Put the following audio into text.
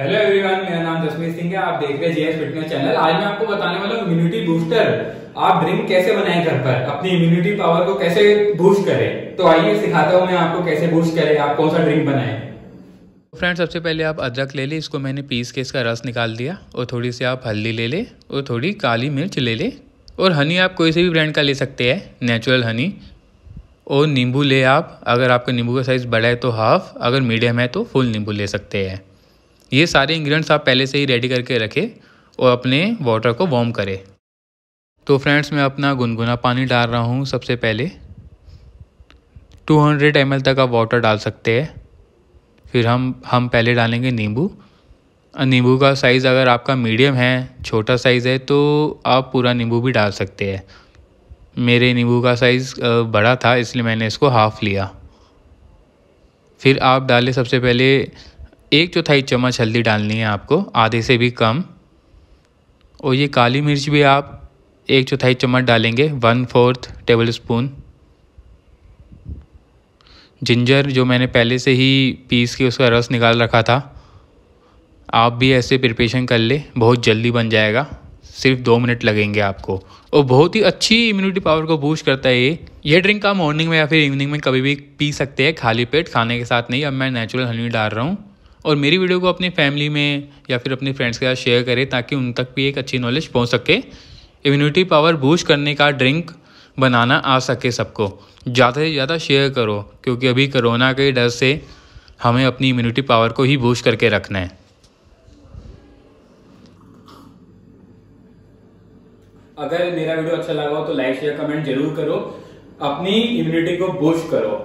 hello everyone मेरा नाम जसमीत सिंह है आप देख रहे हैं जीएस फिटनेस चैनल आज मैं आपको बताने वाला हूँ इम्यूनिटी बूस्टर आप ड्रिंक कैसे बनाएं घर पर अपनी इम्यूनिटी पावर को कैसे बूस्ट करें तो आइए सिखाता हूँ मैं आपको कैसे बूस्ट करें आप कौन सा ड्रिंक बनाए फ्रेंड सबसे पहले आप अदरक ले लें इसको मैंने पीस के इसका रस निकाल दिया और थोड़ी सी आप हल्दी ले लें और थोड़ी काली मिर्च ले लें और हनी आप कोई से भी ब्रांड का ले सकते हैं नेचुरल हनी और नींबू ले आप अगर आपका नींबू का साइज़ बड़ा है तो हाफ़ अगर मीडियम है तो फुल नींबू ले सकते हैं ये सारे इंग्रेडिएंट्स आप पहले से ही रेडी करके रखें और अपने वाटर को वॉर्म करें तो फ्रेंड्स मैं अपना गुनगुना पानी डाल रहा हूँ सबसे पहले 200 हंड्रेड तक आप वाटर डाल सकते हैं फिर हम हम पहले डालेंगे नींबू नींबू का साइज़ अगर आपका मीडियम है छोटा साइज़ है तो आप पूरा नींबू भी डाल सकते हैं मेरे नींबू का साइज़ बड़ा था इसलिए मैंने इसको हाफ़ लिया फिर आप डालें सबसे पहले एक चौथाई चम्मच हल्दी डालनी है आपको आधे से भी कम और ये काली मिर्च भी आप एक चौथाई चम्मच डालेंगे one fourth tablespoon ginger जो मैंने पहले से ही पीस के उसका रस निकाल रखा था आप भी ऐसे प्रिपरेशन कर ले बहुत जल्दी बन जाएगा सिर्फ दो मिनट लगेंगे आपको और बहुत ही अच्छी इम्यूनिटी पावर को बूस्ट करता है ये ये ड्रिंक आप मॉर्निंग में या फिर इवनिंग में कभी भी पी सकते हैं खाली पेट खाने के साथ नहीं अब मैं नेचुरल हनी डाल रहा हूँ और मेरी वीडियो को अपनी फैमिली में या फिर अपने फ्रेंड्स के साथ शेयर करें ताकि उन तक भी एक अच्छी नॉलेज पहुंच सके इम्यूनिटी पावर बूस्ट करने का ड्रिंक बनाना आ सके सबको ज़्यादा से ज़्यादा शेयर करो क्योंकि अभी कोरोना के डर से हमें अपनी इम्यूनिटी पावर को ही बूस्ट करके रखना है अगर मेरा वीडियो अच्छा लगा हो तो लाइक शेयर कमेंट जरूर करो अपनी इम्यूनिटी को बूस्ट करो